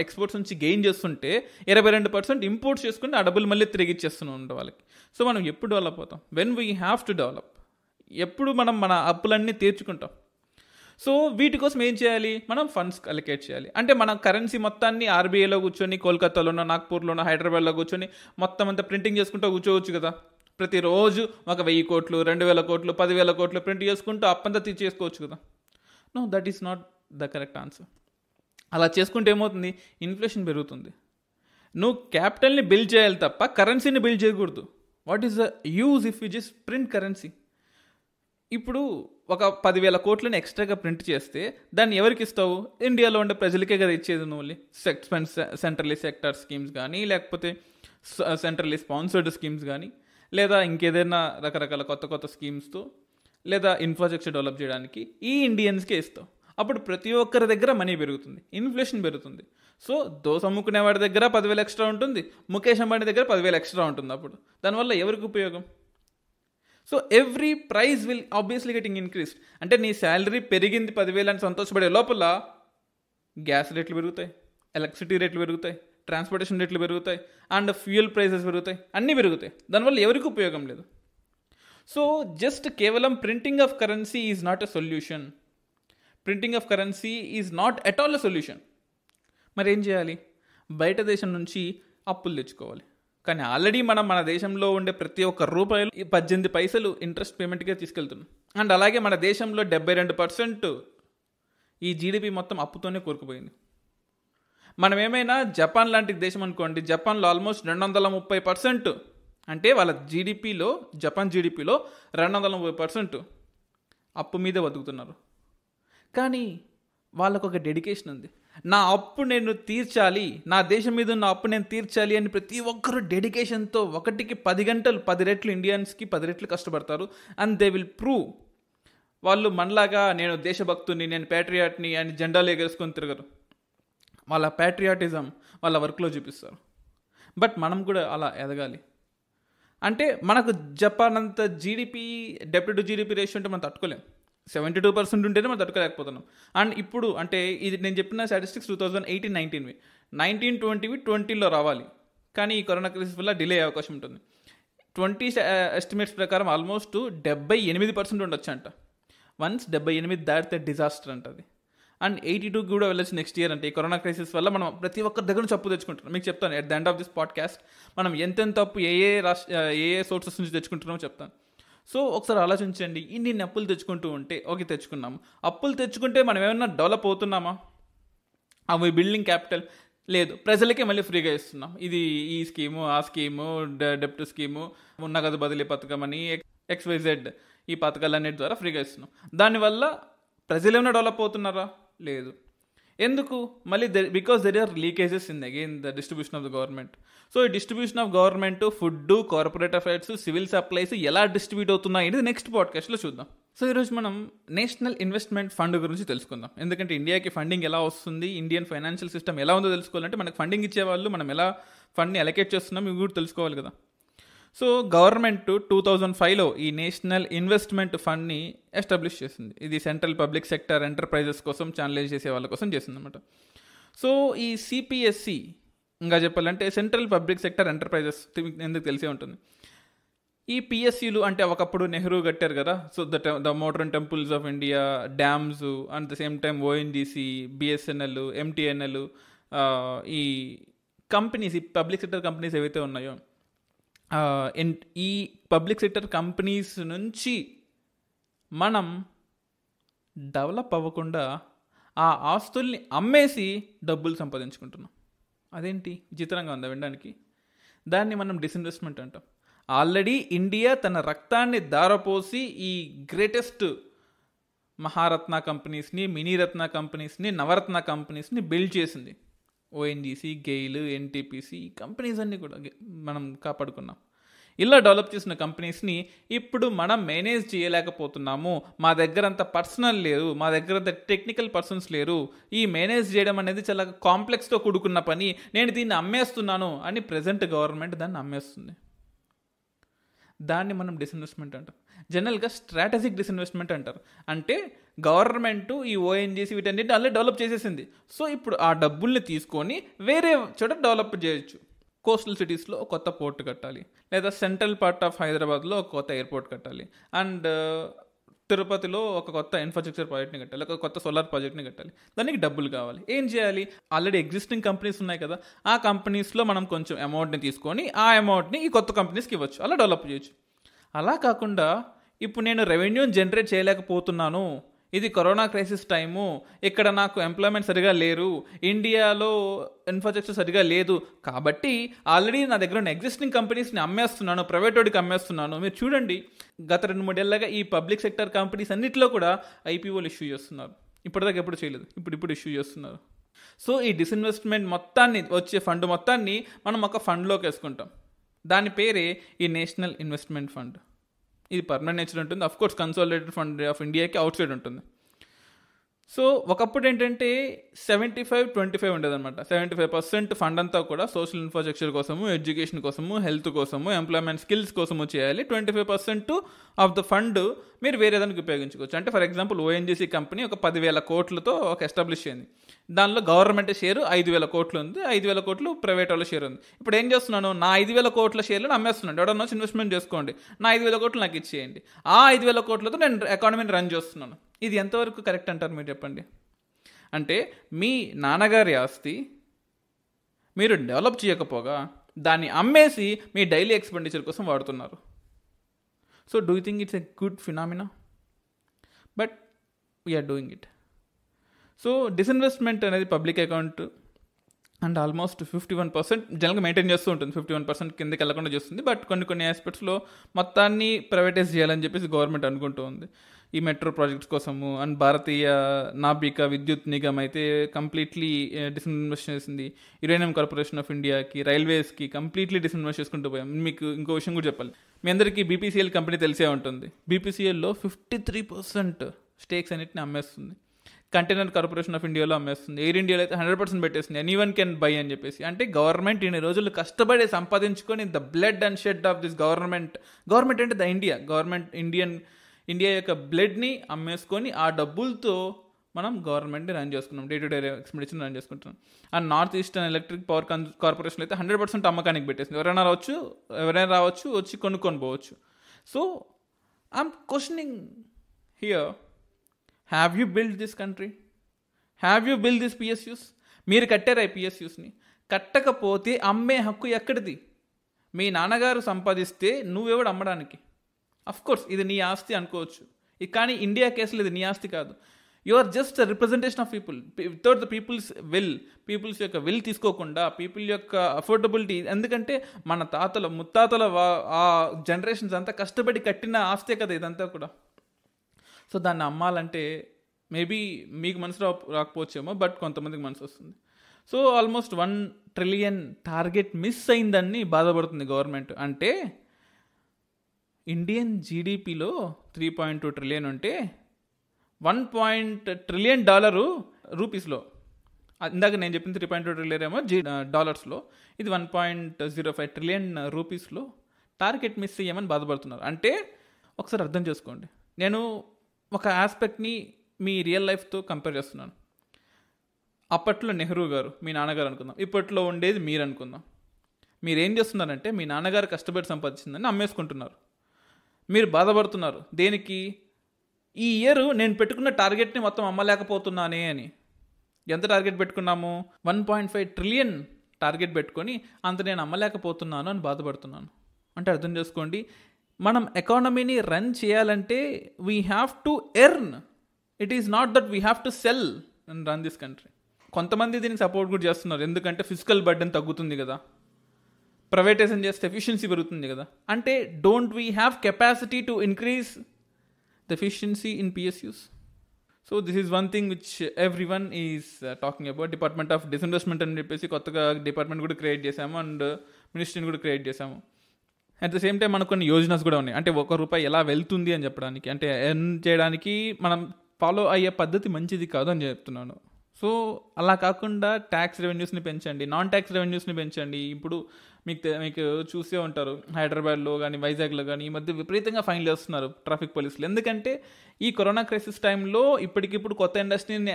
ఎక్స్పోర్ట్స్ నుంచి గెయిన్ చేస్తుంటే ఇరవై రెండు పర్సెంట్ ఇంపోర్ట్స్ చేసుకుంటే ఆ డబ్బులు మళ్ళీ తిరిగి ఇచ్చేస్తున్నాం వాళ్ళకి సో మనం ఎప్పుడు డెవలప్ అవుతాం when we have to develop ఎప్పుడు మనం మన అప్పులన్నీ తీర్చుకుంటాం సో వీటి కోసం ఏం చేయాలి మనం ఫండ్స్ అలికేట్ చేయాలి అంటే మన కరెన్సీ మొత్తాన్ని ఆర్బీఐలో కూర్చొని కోల్కతాలోనో నాగ్పూర్లోనో హైదరాబాద్లో కూర్చొని మొత్తం అంతా ప్రింటింగ్ చేసుకుంటూ కూర్చోవచ్చు కదా ప్రతిరోజు ఒక వెయ్యి కోట్లు రెండు వేల కోట్లు పదివేల కోట్లు ప్రింట్ చేసుకుంటూ అప్పంతా తీర్చేసుకోవచ్చు కదా no that is not the correct answer అలా చేసుకుంటే ఏమవుతుంది ఇన్ఫ్లేషన్ పెరుగుతుంది నువ్వు క్యాపిటల్ని బిల్డ్ చేయాలి తప్ప కరెన్సీని బిల్డ్ చేయకూడదు what is the use if you just print currency ఇప్పుడు ఒక పదివేల కోట్లను ఎక్స్ట్రాగా ప్రింట్ చేస్తే దాన్ని ఎవరికి ఇస్తావు ఇండియాలో ఉండే ప్రజలకే కదా ఇచ్చేది నువ్వు సెక్స్పెన్స్ సెంట్రలీ సెక్టార్ స్కీమ్స్ కానీ లేకపోతే సెంట్రలీ స్పాన్సర్డ్ స్కీమ్స్ కానీ లేదా ఇంకేదైనా రకరకాల కొత్త కొత్త స్కీమ్స్తో లేదా ఇన్ఫ్రాస్ట్రక్చర్ డెవలప్ చేయడానికి ఈ ఇండియన్స్కే ఇస్తాం అప్పుడు ప్రతి ఒక్కరి దగ్గర మనీ పెరుగుతుంది ఇన్ఫ్లేషన్ పెరుగుతుంది సో దోశ అమ్ముకునే వాడి దగ్గర పదివేలు ఎక్స్ట్రా ఉంటుంది ముఖేష్ అంబానీ దగ్గర పదివేలు ఎక్స్ట్రా ఉంటుంది అప్పుడు దానివల్ల ఎవరికి ఉపయోగం so every price will obviously getting increased అంటే నీ శాలరీ పెరిగింది పదివేలు అని సంతోషపడే లోపల గ్యాస్ రేట్లు పెరుగుతాయి ఎలక్ట్రిసిటీ రేట్లు పెరుగుతాయి ట్రాన్స్పోర్టేషన్ రేట్లు పెరుగుతాయి అండ్ ఫ్యూయల్ ప్రైసెస్ పెరుగుతాయి అన్నీ పెరుగుతాయి దానివల్ల ఎవరికి ఉపయోగం లేదు సో జస్ట్ కేవలం printing of currency is not a solution printing of currency is not at all a solution మరి ఏం చేయాలి బయట దేశం నుంచి అప్పులు తెచ్చుకోవాలి కానీ ఆల్రెడీ మనం మన దేశంలో ఉండే ప్రతి ఒక్క రూపాయలు పద్దెనిమిది పైసలు ఇంట్రెస్ట్ పేమెంట్గా తీసుకెళ్తున్నాం అండ్ అలాగే మన దేశంలో డెబ్బై రెండు పర్సెంట్ ఈ జీడిపి మొత్తం అప్పుతోనే కోరుకుపోయింది మనం ఏమైనా జపాన్ లాంటి దేశం అనుకోండి జపాన్లో ఆల్మోస్ట్ రెండు వందల ముప్పై పర్సెంట్ అంటే వాళ్ళ జీడిపిలో జపాన్ జీడిపిలో రెండు వందల ముప్పై పర్సెంట్ అప్పు మీదే బతుకుతున్నారు కానీ వాళ్ళకు ఒక డెడికేషన్ ఉంది నా అప్పు నేను తీర్చాలి నా దేశం మీద ఉన్న అప్పు నేను తీర్చాలి అని ప్రతి ఒక్కరూ డెడికేషన్తో ఒకటికి పది గంటలు పది రెట్లు ఇండియన్స్కి పది రెట్లు కష్టపడతారు అండ్ దే విల్ ప్రూవ్ వాళ్ళు మనలాగా నేను దేశభక్తుని నేను ప్యాట్రియాట్ని అని జెండాలు ఎగరేసుకొని తిరగరు వాళ్ళ ప్యాట్రియాటిజం వాళ్ళ వర్క్లో చూపిస్తారు బట్ మనం కూడా అలా ఎదగాలి అంటే మనకు జపాన్ అంత జీడిపి డెప్ట్ టు జీడిపి రేషియో ఉంటే మనం తట్టుకోలేం సెవెంటీ టూ పర్సెంట్ ఉంటేనే మనం తట్టుకోలేకపోతున్నాం అండ్ ఇప్పుడు అంటే ఇది నేను చెప్పిన స్టాటిస్టిక్స్ టూ థౌజండ్ ఎయిటీన్ నైన్టీన్వి నైన్టీన్ ట్వంటీవి ట్వంటీలో రావాలి కానీ ఈ కరోనా క్రైసిస్ వల్ల డిలే అయ్యే అవకాశం ఉంటుంది ట్వంటీ ఎస్టిమేట్స్ uh, ప్రకారం ఆల్మోస్ట్ డెబ్బై ఎనిమిది పర్సెంట్ ఉండొచ్చు అంట వన్స్ డెబ్బై ఎనిమిది దాటితే డిజాస్టర్ అంట అది అండ్ ఎయిటీ టూకి కూడా వెళ్ళొచ్చు నెక్స్ట్ ఇయర్ అంటే ఈ కరోనా క్రైసిస్ వల్ల మనం ప్రతి ఒక్కరి దగ్గర నుంచి అప్పు తెచ్చుకుంటున్నాం మీకు చెప్తాను at the end of this podcast మనం ఎంతెంత అప్పు ఏ ఏ రాష్ట్ర ఏ ఏ సోర్సెస్ నుంచి తెచ్చుకుంటున్నామో చెప్తాను సో ఒకసారి ఆలోచించండి ఇన్ని అప్పులు తెచ్చుకుంటూ ఉంటే ఓకే తెచ్చుకున్నాము అప్పులు తెచ్చుకుంటే మనం ఏమైనా డెవలప్ అవుతున్నామా అవి బిల్డింగ్ క్యాపిటల్ లేదు ప్రజలకే మళ్ళీ ఫ్రీగా ఇస్తున్నాం ఇది ఈ స్కీము ఆ స్కీము డెప్ట్ స్కీము ఉన్న బదిలీ పథకం అని ఎక్స్వైజెడ్ ఈ పథకాలన్నిటి ద్వారా ఫ్రీగా ఇస్తున్నాం దానివల్ల ప్రజలు ఏమైనా డెవలప్ అవుతున్నారా లేదు ఎందుకు మళ్ళీ the because there are leakages in again the distribution of the government so ఈ distribution of government food corporate affairs civil supplies ఎలా డిస్ట్రిబ్యూట్ అవుతున్నాయి అనేది నెక్స్ట్ పాడ్కాస్ట్లో చూద్దాం సో ఈరోజు మనం నేషనల్ ఇన్వెస్ట్మెంట్ ఫండ్ గురించి తెలుసుకుందాం ఎందుకంటే ఇండియాకి ఫండింగ్ ఎలా వస్తుంది ఇండియన్ ఫైనాన్షియల్ సిస్టమ్ ఎలా ఉందో తెలుసుకోవాలంటే మనకు ఫండింగ్ ఇచ్చేవాళ్ళు మనం ఎలా ఫండ్ని అలొకేట్ చేస్తున్నాం ఇవి కూడా తెలుసుకోవాలి కదా సో గవర్నమెంట్ టూ థౌజండ్ ఫైవ్లో ఈ నేషనల్ ఇన్వెస్ట్మెంట్ ఫండ్ని ఎస్టాబ్లిష్ చేసింది ఇది సెంట్రల్ పబ్లిక్ సెక్టర్ ఎంటర్ప్రైజెస్ కోసం ఛానలైజ్ చేసే వాళ్ళ కోసం చేసిందన్నమాట సో ఈ సిపిఎస్సి ఇంకా చెప్పాలంటే సెంట్రల్ పబ్లిక్ సెక్టర్ ఎంటర్ప్రైజెస్ ఎందుకు తెలిసే ఉంటుంది ఈ పిఎస్సీలు అంటే ఒకప్పుడు నెహ్రూ కట్టారు కదా so the the modern temples of India dams at the same time ONGC BSNL MTNL ఈ కంపెనీస్ ఈ పబ్లిక్ సెక్టర్ కంపెనీస్ ఏవైతే ఉన్నాయో ఈ పబ్లిక్ సెక్టర్ కంపెనీస్ నుంచి మనం డెవలప్ అవ్వకుండా ఆ ఆస్తుల్ని అమ్మేసి డబ్బులు సంపాదించుకుంటున్నాం అదేంటి విచిత్రంగా ఉందా వినడానికి దాన్ని మనం డిస్ఇన్వెస్ట్మెంట్ అంటాం ఆల్రెడీ ఇండియా తన రక్తాన్ని దారపోసి ఈ గ్రేటెస్ట్ మహారత్న కంపెనీస్ని మినీరత్న కంపెనీస్ని నవరత్న కంపెనీస్ని బిల్డ్ చేసింది ఓఎన్జీసీ గెయిల్ ఎన్టీపీసీ ఈ కంపెనీస్ అన్నీ కూడా మనం కాపాడుకున్నాం ఇలా డెవలప్ చేసిన కంపెనీస్ని ఇప్పుడు మనం మేనేజ్ చేయలేకపోతున్నాము మా దగ్గర అంత పర్సనల్ లేరు మా దగ్గర అంత టెక్నికల్ పర్సన్స్ లేరు ఈ మేనేజ్ చేయడం అనేది చాలా కాంప్లెక్స్తో కూడుకున్న పని నేను దీన్ని అమ్మేస్తున్నాను అని ప్రజెంట్ గవర్నమెంట్ దాన్ని అమ్మేస్తుంది దాన్ని మనం డిస్ఇన్వెస్ట్మెంట్ అంటాం జనరల్గా స్ట్రాటజిక్ డిస్ఇన్వెస్ట్మెంట్ అంటారు అంటే గవర్నమెంట్ ఈ ఓఎన్జీసీ వీటన్నిటిని అలా డెవలప్ చేసేసింది సో ఇప్పుడు ఆ డబ్బుల్ని తీసుకొని వేరే చోట డెవలప్ చేయొచ్చు కోస్టల్ సిటీస్లో కొత్త పోర్ట్ కట్టాలి లేదా సెంట్రల్ పార్ట్ ఆఫ్ హైదరాబాద్లో ఒక కొత్త ఎయిర్పోర్ట్ కట్టాలి అండ్ తిరుపతిలో ఒక కొత్త ఇన్ఫ్రాస్ట్రక్చర్ ప్రాజెక్ట్ని కట్టాలి ఒక కొత్త సోలార్ ప్రాజెక్ట్ని కట్టాలి దానికి డబ్బులు కావాలి ఏం చేయాలి ఆల్రెడీ ఎగ్జిస్టింగ్ కంపెనీస్ ఉన్నాయి కదా ఆ కంపెనీస్లో మనం కొంచెం అమౌంట్ని తీసుకొని ఆ అమౌంట్ని ఈ కొత్త కంపెనీస్కి ఇవ్వచ్చు అలా డెవలప్ చేయొచ్చు అలా కాకుండా ఇప్పుడు నేను రెవెన్యూని జనరేట్ చేయలేకపోతున్నాను ఇది కరోనా క్రైసిస్ టైము ఇక్కడ నాకు ఎంప్లాయ్మెంట్ సరిగా లేరు ఇండియాలో ఇన్ఫ్రాస్ట్రక్చర్ సరిగా లేదు కాబట్టి ఆల్రెడీ నా దగ్గర ఉన్న ఎగ్జిస్టింగ్ కంపెనీస్ని అమ్మేస్తున్నాను ప్రైవేట్ వాడికి అమ్మేస్తున్నాను మీరు చూడండి గత రెండు మూడేళ్ళగా ఈ పబ్లిక్ సెక్టర్ కంపెనీస్ అన్నింటిలో కూడా ఐపీఓలు ఇష్యూ చేస్తున్నారు ఇప్పటిదాకా ఎప్పుడు చేయలేదు ఇప్పుడు ఇప్పుడు ఇష్యూ చేస్తున్నారు సో ఈ డిస్ఇన్వెస్ట్మెంట్ మొత్తాన్ని వచ్చే ఫండ్ మొత్తాన్ని మనం ఒక ఫండ్లోకి వేసుకుంటాం దాని పేరే ఈ నేషనల్ ఇన్వెస్ట్మెంట్ ఫండ్ ఇది పర్మనెంట్ నేచర్ ఉంటుంది of course consolidated fund of ఇండియాకి అవుట్ సైడ్ ఉంటుంది సో ఒకప్పుడు ఏంటంటే సెవెంటీ ఫైవ్ ట్వంటీ ఫైవ్ ఉండేదన్నమాట సెవెంటీ ఫైవ్ పర్సెంట్ ఫండ్ అంతా కూడా సోషల్ ఇన్ఫ్రాస్ట్రక్చర్ కోసము ఎడ్యుకేషన్ కోసము హెల్త్ కోసము ఎంప్లాయ్మెంట్ స్కిల్స్ కోసము చేయాలి twenty five percent of the fund మీరు వేరే దానికి ఉపయోగించుకోవచ్చు అంటే ఫర్ ఎగ్జాంపుల్ ఓఎన్జీసీ కంపెనీ ఒక పదివేల కోట్లతో ఒక ఎస్టాబ్లిష్ అయింది దానిలో గవర్నమెంట్ షేర్ ఐదు వేల కోట్లు ఉంది ఐదు వేల కోట్లు ప్రైవేట్ వాళ్ళ షేర్ ఉంది ఇప్పుడు ఏం చేస్తున్నాను నా ఐదు వేల కోట్ల షేర్లను అమ్మేస్తున్నాను ఎవడన్నా ఇన్వెస్ట్మెంట్ చేసుకోండి నా ఐదు వేల కోట్లు నాకు ఇచ్చేయండి ఆ ఐదు వేల కోట్లతో నేను ఎకానమీని రన్ చేస్తున్నాను ఇది ఎంతవరకు కరెక్ట్ అంటారు మీరు చెప్పండి అంటే మీ నాన్నగారి ఆస్తి మీరు డెవలప్ చేయకపోగా దాన్ని అమ్మేసి మీ డైలీ ఎక్స్పెండిచర్ కోసం వాడుతున్నారు so do think it's a good phenomena but we are doing it so disinvestment అనేది public account and almost fifty one percent జనరల్గా మెయింటైన్ చేస్తూ ఉంటుంది ఫిఫ్టీ వన్ పర్సెంట్ కిందకి వెళ్ళకుండా చేస్తుంది బట్ కొన్ని కొన్ని ఆస్పెక్ట్స్లో మొత్తాన్ని ప్రైవేటైజ్ చేయాలని చెప్పేసి గవర్నమెంట్ అనుకుంటూ ఉంది ఈ మెట్రో ప్రాజెక్ట్స్ కోసము అండ్ భారతీయ నాభిక విద్యుత్ నిగమ్ అయితే కంప్లీట్లీ డిస్ఇన్వెస్ట్ చేసింది యురేనియం కార్పొరేషన్ ఆఫ్ ఇండియాకి రైల్వేస్కి కంప్లీట్లీ డిస్ఇన్వెస్ట్ చేసుకుంటూ పోయాం మీకు ఇంకో విషయం కూడా చెప్పాలి మీ అందరికీ బీపీసీఎల్ కంపెనీ తెలిసే ఉంటుంది బీపీసీఎల్లో ఫిఫ్టీ త్రీ పర్సెంట్ స్టేక్స్ అన్నిటిని అమ్మేస్తుంది కంటైనర్ కార్పొరేషన్ ఆఫ్ ఇండియాలో అమ్మేస్తుంది ఎయిర్ ఇండియాలో అయితే హండ్రెడ్ పర్సెంట్ పెట్టేస్తుంది ఎనీ వన్ కెన్ బై అని చెప్పేసి అంటే గవర్నమెంట్ ఇన్ని రోజులు కష్టపడి సంపాదించుకొని the blood and shed of this government government అంటే the India government Indian India యొక్క బ్లడ్ని అమ్మేసుకొని ఆ డబ్బులతో మనం గవర్నమెంట్ని రన్ చేసుకున్నాం day to day expenditure run చేసుకుంటున్నాం and north eastern electric power corporation అయితే హండ్రెడ్ పర్సెంట్ అమ్మకానికి పెట్టేసింది ఎవరైనా రావచ్చు ఎవరైనా రావచ్చు వచ్చి కొనుక్కొని పోవచ్చు so I'm questioning here have you build this country have you build this PSUs మీరు కట్టారు ఈ పిఎస్యూస్ని కట్టకపోతే అమ్మే హక్కు ఎక్కడిది మీ నాన్నగారు సంపాదిస్తే నువ్వెవడు అమ్మడానికి అఫ్ కోర్స్ ఇది నీ ఆస్తి అనుకోవచ్చు కానీ ఇండియా కేసులో ఇది నీ ఆస్తి కాదు you are just representation of people without the peoples will peoples యొక్క విల్ తీసుకోకుండా పీపుల్ యొక్క అఫోర్డబిలిటీ ఎందుకంటే మన తాతల ముత్తాతల ఆ జనరేషన్స్ అంతా కష్టపడి కట్టిన ఆస్తే కదా ఇదంతా కూడా సో దాన్ని అమ్మాలంటే మేబీ మీకు మనసు రా రాకపోవచ్చేమో బట్ కొంతమందికి మనసు వస్తుంది so almost one trillion target miss అయిందని బాధపడుతుంది గవర్నమెంట్ అంటే ఇండియన్ జీడిపిలో త్రీ పాయింట్ టూ ట్రిలియన్ ఉంటే వన్ పాయింట్ ట్రిలియన్ డాలరు రూపీస్లో ఇందాక నేను చెప్పిన త్రీ పాయింట్ టూ ట్రిలియన్ ఏమో జీ డాలర్స్లో ఇది one point zero five trillion రూపీస్లో టార్గెట్ మిస్ చేయమని బాధపడుతున్నారు అంటే ఒకసారి అర్థం చేసుకోండి నేను ఒక ఆస్పెక్ట్ని మీ రియల్ లైఫ్తో కంపేర్ చేస్తున్నాను అప్పట్లో నెహ్రూ గారు మీ నాన్నగారు అనుకుందాం ఇప్పట్లో ఉండేది మీరు అనుకుందాం మీరేం చేస్తున్నారంటే మీ నాన్నగారు కష్టపడి సంపాదించిందని అమ్మేసుకుంటున్నారు మీరు బాధపడుతున్నారు దేనికి ఈ ఇయర్ నేను పెట్టుకున్న టార్గెట్ని మొత్తం అమ్మలేకపోతున్నానే అని ఎంత టార్గెట్ పెట్టుకున్నాము one point five trillion target పెట్టుకొని అంత నేను అమ్మలేకపోతున్నాను అని బాధపడుతున్నాను అంటే అర్థం చేసుకోండి మనం ఎకానమీని రన్ చేయాలంటే we have to earn it is not that we have to sell and run this country కొంతమంది దీనికి సపోర్ట్ కూడా చేస్తున్నారు ఎందుకంటే ఫిజికల్ బర్డెన్ తగ్గుతుంది కదా ప్రైవేటైజేషన్ చేస్తే ఎఫిషియన్సీ పెరుగుతుంది కదా అంటే don't we have capacity to increase the efficiency in PSUs so this is one thing which everyone is talking about department of disinvestment అని చెప్పేసి కొత్తగా డిపార్ట్మెంట్ కూడా క్రియేట్ చేశాము అండ్ మినిస్ట్రీని కూడా క్రియేట్ చేశాము అట్ ద సేమ్ టైం మనకు కొన్ని యోజనాస్ కూడా ఉన్నాయి అంటే ఒక రూపాయి ఎలా వెళ్తుంది అని చెప్పడానికి అంటే ఎర్న్ చేయడానికి మనం ఫాలో అయ్యే పద్ధతి మంచిది కాదు అని చెప్తున్నాను సో అలా కాకుండా ట్యాక్స్ రెవెన్యూస్ని పెంచండి నాన్ ట్యాక్స్ రెవెన్యూస్ని పెంచండి ఇప్పుడు మీకు మీకు చూసే ఉంటారు హైదరాబాద్లో కానీ వైజాగ్లో కానీ ఈ మధ్య విపరీతంగా ఫైన్లు వేస్తున్నారు ట్రాఫిక్ పోలీసులు ఎందుకంటే ఈ కరోనా క్రైసిస్ టైంలో ఇప్పటికిప్పుడు కొత్త ఇండస్ట్రీని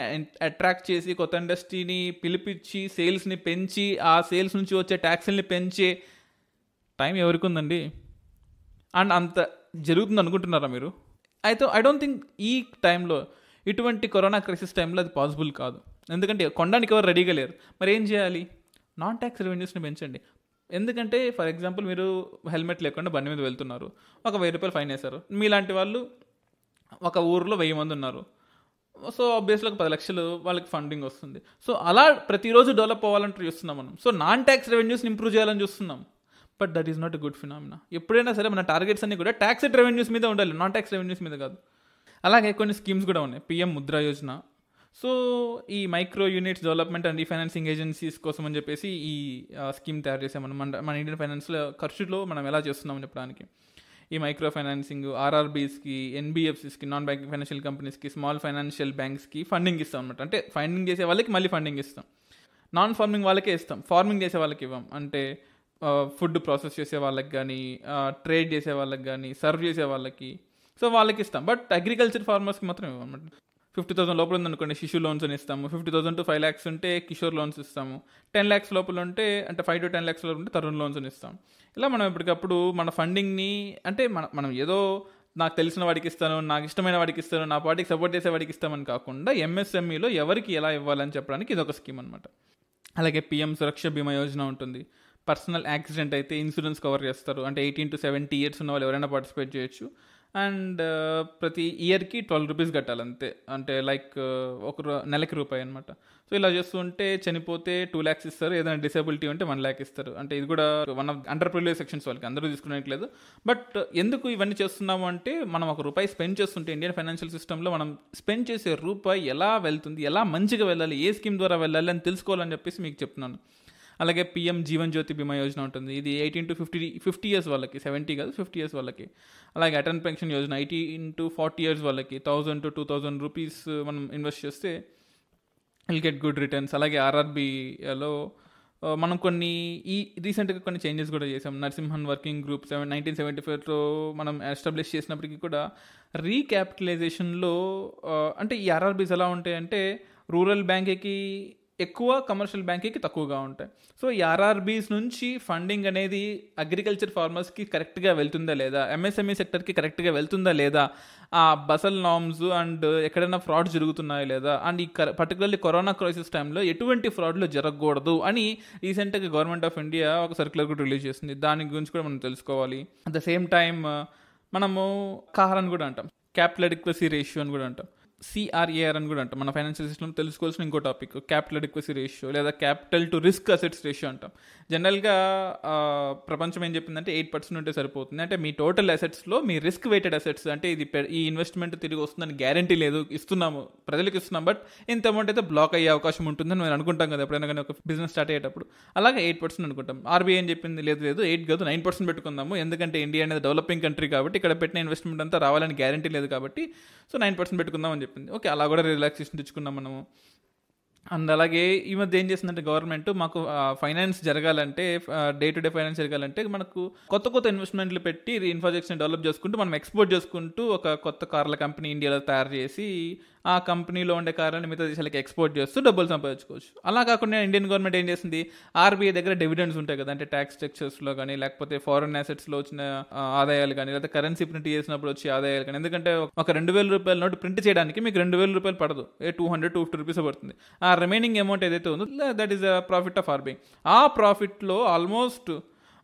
అట్రాక్ట్ చేసి కొత్త ఇండస్ట్రీని పిలిపించి సేల్స్ని పెంచి ఆ సేల్స్ నుంచి వచ్చే ట్యాక్స్ని పెంచే టైం ఎవరికి ఉందండి అండ్ అంత జరుగుతుంది అనుకుంటున్నారా మీరు అయితే ఐ డోంట్ థింక్ ఈ టైంలో ఇటువంటి కరోనా క్రైసిస్ టైంలో అది పాసిబుల్ కాదు ఎందుకంటే కొనడానికి ఎవరు రెడీగా లేరు మరి ఏం చేయాలి నాన్ ట్యాక్స్ రెవెన్యూస్ని పెంచండి ఎందుకంటే ఫర్ ఎగ్జాంపుల్ మీరు హెల్మెట్ లేకుండా బండి మీద వెళ్తున్నారు ఒక వెయ్యి రూపాయలు ఫైన్ వేశారు మీలాంటి వాళ్ళు ఒక ఊరిలో వెయ్యి మంది ఉన్నారు సో ఆబ్వియస్లీ ఒక పది లక్షలు వాళ్ళకి ఫండింగ్ వస్తుంది సో అలా ప్రతిరోజు డెవలప్ అవ్వాలంటే చూస్తున్నాం మనం సో నాన్ ట్యాక్స్ రెవెన్యూస్ని ఇంప్రూవ్ చేయాలని చూస్తున్నాం but that is not a good phenomena ఎప్పుడైనా సరే మన టార్గెట్స్ అన్ని కూడా ట్యాక్స్ రెవెన్యూస్ మీద ఉండాలి నాన్ ట్యాక్స్ రెవెన్యూస్ మీద కాదు అలాగే కొన్ని స్కీమ్స్ కూడా ఉన్నాయి పిఎం ముద్రా యోజన సో ఈ micro units development and refinancing agencies కోసం అని చెప్పేసి ఈ స్కీమ్ తయారు చేసామని మన మన ఇండియన్ ఫైనాన్స్లో ఖర్చులో మనం ఎలా చేస్తున్నాం చెప్పడానికి ఈ మైక్రో ఫైనాన్సింగ్ ఆర్ఆర్బీస్కి ఎన్బిఎఫ్సిస్కి నాన్ బ్యాంకింగ్ ఫైనాన్షియల్ కంపెనీస్కి స్మాల్ ఫైనాన్షియల్ బ్యాంక్స్కి ఫండింగ్ ఇస్తాం అనమాట అంటే ఫండింగ్ చేసే వాళ్ళకి మళ్ళీ ఫండింగ్ ఇస్తాం నాన్ ఫార్మింగ్ వాళ్ళకే ఇస్తాం ఫార్మింగ్ చేసే వాళ్ళకి ఇవ్వం అంటే ఫుడ్ ప్రాసెస్ చేసే వాళ్ళకి కానీ ట్రేడ్ చేసే వాళ్ళకి కానీ సర్వ్ చేసే వాళ్ళకి సో వాళ్ళకి ఇస్తాం బట్ అగ్రికల్చర్ ఫార్మర్స్కి మాత్రం అనమాట ఫిఫ్టీ థౌసండ్ లోపల ఉందనుకోండి శిశు లోన్స్ అని ఇస్తాము fifty thousand to five lakhs ఉంటే కిషోర్ లోన్స్ ఇస్తాము టెన్ ల్యాక్స్ లోపల ఉంటే అంటే ఫైవ్ టు టెన్ ల్యాక్స్ లోపల ఉంటే తరుణ్ లోన్స్ అని ఇస్తాం ఇలా మనం ఇప్పటికప్పుడు మన ఫండింగ్ని అంటే మన మనం ఏదో నాకు తెలిసిన వాడికి ఇస్తాను నాకు ఇష్టమైన వాడికి ఇస్తాను నా పార్టీకి సపోర్ట్ చేసే వాడికి ఇస్తామని కాకుండా ఎంఎస్ఎంఈలో e ఎవరికి ఎలా ఇవ్వాలని చెప్పడానికి ఇది ఒక స్కీమ్ అనమాట అలాగే పీఎం సురక్ష బీమా యోజన ఉంటుంది పర్సనల్ యాక్సిడెంట్ అయితే ఇన్సూరెన్స్ కవర్ చేస్తారు అంటే ఎయిటీన్ టు సెవెంటీ ఇయర్స్ ఉన్న వాళ్ళు ఎవరైనా పార్టిసిపేట్ చేయొచ్చు అండ్ ప్రతి ఇయర్కి ట్వెల్వ్ రూపీస్ కట్టాలంతే అంటే లైక్ ఒక నెలకి రూపాయి అనమాట సో ఇలా చేస్తుంటే చనిపోతే టూ ల్యాక్స్ ఇస్తారు ఏదైనా డిసేబిలిటీ ఉంటే వన్ ల్యాక్ ఇస్తారు అంటే ఇది కూడా one of under privilege sections వాళ్ళకి అందరూ తీసుకునేట్లేదు బట్ ఎందుకు ఇవన్నీ చేస్తున్నాము అంటే మనం ఒక రూపాయి స్పెండ్ చేస్తుంటే ఇండియన్ ఫైనాన్షియల్ సిస్టంలో మనం స్పెండ్ చేసే రూపాయి ఎలా వెళ్తుంది ఎలా మంచిగా వెళ్ళాలి ఏ స్కీమ్ ద్వారా వెళ్ళాలి అని తెలుసుకోవాలని చెప్పేసి మీకు చెప్తున్నాను అలాగే పిఎం జీవన్ జ్యోతి బీమా యోజన ఉంటుంది ఇది eighteen to fifty fifty years వాళ్ళకి సెవెంటీ కాదు ఫిఫ్టీ ఇయర్స్ వాళ్ళకి అలాగే Atal pension Yojana eighteen to forty years వాళ్ళకి thousand to two thousand rupees మనం ఇన్వెస్ట్ చేస్తే విల్ గెట్ గుడ్ రిటర్న్స్ అలాగే ఆర్ఆర్బిలో మనం కొన్ని ఈ రీసెంట్గా కొన్ని చేంజెస్ కూడా చేసాం Narasimhan working group seven nineteen seventy ఫైవ్లో మనం ఎస్టాబ్లిష్ చేసినప్పటికీ కూడా రీక్యాపిటలైజేషన్లో అంటే ఈ ఆర్ఆర్బీస్ ఎలా ఉంటాయంటే రూరల్ బ్యాంక్కి ఎక్కువ కమర్షియల్ బ్యాంకింగ్కి తక్కువగా ఉంటాయి సో ఈ ఆర్ఆర్బీస్ నుంచి ఫండింగ్ అనేది అగ్రికల్చర్ ఫార్మర్స్కి కరెక్ట్గా వెళ్తుందా లేదా ఎంఎస్ఎంఈ సెక్టర్కి కరెక్ట్గా వెళ్తుందా లేదా ఆ బసల్ నామ్స్ అండ్ ఎక్కడైనా ఫ్రాడ్ జరుగుతున్నాయా లేదా అండ్ ఈ పర్టికులర్లీ కరోనా క్రైసిస్ టైంలో ఎటువంటి ఫ్రాడ్లు జరగకూడదు అని రీసెంట్గా గవర్నమెంట్ ఆఫ్ ఇండియా ఒక సర్క్యులర్ కూడా రిలీజ్ చేసింది దాని గురించి కూడా మనం తెలుసుకోవాలి అట్ ద సేమ్ టైం మనము కార్ అని కూడా అంటాం క్యాపిటల్ అడిక్వసీ రేషియో అని కూడా అంటాం సిఆర్ఏఆర్ e అని కూడా అంటాం మన ఫైనాన్షియల్ సిస్టమ్ తెలుసుకోవాల్సిన ఇంకో టాపిక్ క్యాపిటల్ ఎక్వసీ రేషియో లేదా capital to risk assets ratio అంటాం జనరల్గా ప్రపంచం ఏం చెప్పిందంటే ఎయిట్ పర్సెంట్ ఉంటే సరిపోతుంది అంటే మీ టోటల్ అసెట్స్లో మీ రిస్క్ వెయిటెడ్ అసెట్స్ అంటే ఇది ఈ ఇన్వెస్ట్మెంట్ తిరిగి వస్తుందని గ్యారంటీ లేదు ఇస్తున్నాము ప్రజలకు ఇస్తున్నాం బట్ ఇంత అమౌంట్ అయితే బ్లాక్ అయ్యే అవకాశం ఉంటుందని మేము అనుకుంటాం కదా ఎప్పుడైనా కానీ ఒక బిజినెస్ స్టార్ట్ అయ్యేటప్పుడు అలాగే ఎయిట్ పర్సెంట్ అనుకుంటాం ఆర్బీఐ ఏం చెప్పింది లేదు లేదు ఎయిట్ కాదు నైన్ పర్సెంట్ పెట్టుకుందాము ఎందుకంటే ఇండియా అనేది డెవలపింగ్ కంట్రీ కాబట్టి ఇక్కడ పెట్టిన ఇన్వెస్ట్మెంట్ అంతా రావాలని గ్యారంటీ లేదు కాబట్టి సో నైన్ పర్సెంట్ పెట్టుకుందాం అని చెప్పింది ఓకే అలా కూడా రిలాక్సేషన్ తెచ్చుకున్నాం మనము అండ్ అలాగే ఈ మధ్య ఏం చేసిందంటే గవర్నమెంట్ మాకు ఫైనాన్స్ జరగాలంటే డే టు డే ఫైనాన్స్ జరగాలంటే మనకు కొత్త కొత్త ఇన్వెస్ట్మెంట్లు పెట్టి ఇన్ఫ్రాస్ట్రక్చర్ డెవలప్ చేసుకుంటూ మనం ఎక్స్పోర్ట్ చేసుకుంటూ ఒక కొత్త కార్ల కంపెనీ ఇండియాలో తయారు చేసి ఆ కంపెనీలో ఉండే కార్లను మిగతా దేశాలకు ఎక్స్పోర్ట్ చేస్తూ డబ్బులు సంపాదించుకోవచ్చు అలా కాకుండా ఇండియన్ గవర్నమెంట్ ఏం చేసింది ఆర్బీఐ దగ్గర డివిడెండ్స్ ఉంటాయి కదా అంటే ట్యాక్స్ స్ట్రక్చర్స్లో కానీ లేకపోతే ఫారెన్ అసెట్స్లో వచ్చిన ఆదాయాలు కానీ లేదా కరెన్సీ ప్రింట్ చేసినప్పుడు వచ్చే ఆదాయాలు కానీ ఎందుకంటే ఒక రెండు వేల రూపాయల నోటు ప్రింట్ చేయడానికి మీకు రెండు వేల రూపాయలు పడదు ఏ two hundred two fifty rupees పడుతుంది ఆ రిమైనింగ్ అమౌంట్ ఏదైతే ఉందో that is uh profit of RBI ఆ ప్రాఫిట్లో almost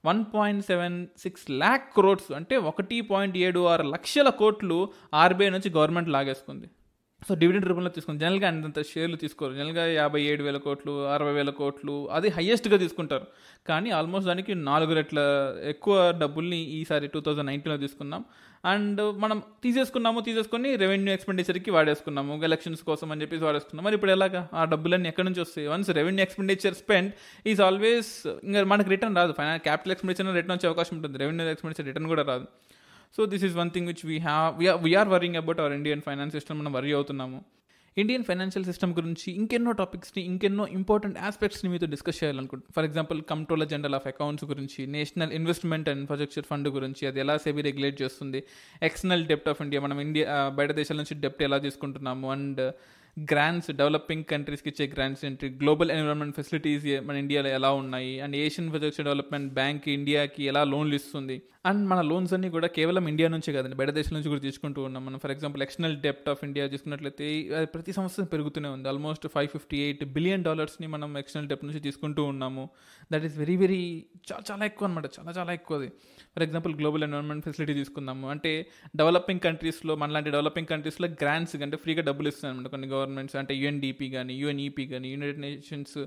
one point seven six lakh crores అంటే ఒకటి పాయింట్ ఏడు ఆరు లక్షల కోట్లు ఆర్బీఐ నుంచి గవర్నమెంట్ లాగేసుకుంది సో డివిడెండ్ రూపంలో తీసుకుంటారు జనరల్గా అంతంత షేర్లు తీసుకోరు జనరల్గా యాభై ఏడు వేల కోట్లు అరవై వేల కోట్లు అది హయ్యెస్ట్గా తీసుకుంటారు కానీ ఆల్మోస్ట్ దానికి నాలుగు రెట్ల ఎక్కువ డబ్బుల్ని ఈసారి టూ థౌజండ్ నైన్టీన్లో తీసుకున్నాం అండ్ మనం తీసేసుకున్నాము తీసేసుకొని రెవెన్యూ ఎక్స్పెండిచర్కి వాడేసుకున్నాము ఎలక్షన్స్ కోసం అని చెప్పేసి వాడేసుకున్నాం మరి ఇప్పుడు ఎలాగా ఆ డబ్బులన్నీ ఎక్కడి నుంచి వస్తాయి once revenue expenditure spend is always ఇంకా మనకు రిటర్న్ రాదు ఫైనా క్యాపిటల్ ఎక్స్పెండిచర్ రిటర్న్ వచ్చే అవకాశం ఉంటుంది రెవెన్యూ ఎక్స్పెండిచర్ రిటర్న్ కూడా రాదు so this is one thing which we have we are we are worrying about our Indian finance system మనం వరీ అవుతున్నాము ఇండియన్ ఫైనాన్షియల్ సిస్టమ్ గురించి ఇంకెన్నో టాపిక్స్ని ఇంకెన్నో ఇంపార్టెంట్ ఆస్పెక్ట్స్ని మీతో డిస్కస్ చేయాలనుకుంటున్నాను for example controller general of accounts గురించి national investment and infrastructure fund గురించి అది ఎలా సేవీ రెగ్యులేట్ చేస్తుంది ఎక్స్టర్నల్ డెప్ట్ ఆఫ్ ఇండియా మనం ఇండియా బయట దేశాల నుంచి డెప్ట్ ఎలా తీసుకుంటున్నాము అండ్ గ్రాంట్స్ డెవలపింగ్ కంట్రీస్కి ఇచ్చే గ్రాంట్స్ ఏంటి గ్లోబల్ ఎన్విరాన్మెంట్ ఫెసిలిటీస్ మన ఇండియాలో ఎలా ఉన్నాయి and Asian infrastructure development bank ఇండియాకి ఎలా లోన్లు ఇస్తుంది అండ్ మన లోన్స్ అన్నీ కూడా కేవలం ఇండియా నుంచే కదండి బయట దేశం నుంచి కూడా తీసుకుంటూ ఉన్నాం మనం ఫర్ ఎగ్జాంపుల్ ఎక్స్టర్నల్ డెప్ట్ ఆఫ్ ఇండియా చూసుకున్నట్లయితే ప్రతి సంవత్సరం పెరుగుతూనే ఉంది almost five fifty eight billion డాలర్స్ని మనం ఎక్స్టర్నల్ డెప్ట్ నుంచి తీసుకుంటూ ఉన్నాము దట్ ఈస్ వెరీ వెరీ చాలా చాలా ఎక్కువ అనమాట చాలా చాలా ఎక్కువది for example global environment facility తీసుకుందాము అంటే డెవలపింగ్ కంట్రీస్లో మనలాంటి డెవలపింగ్ కంట్రీస్లో గ్రాంట్స్ అంటే ఫ్రీగా డబ్బులు ఇస్తున్నాయి అనమాట కొన్ని గవర్నమెంట్స్ అంటే యుఎన్డిపి కానీ యుఎన్ఈపి కానీ United Nations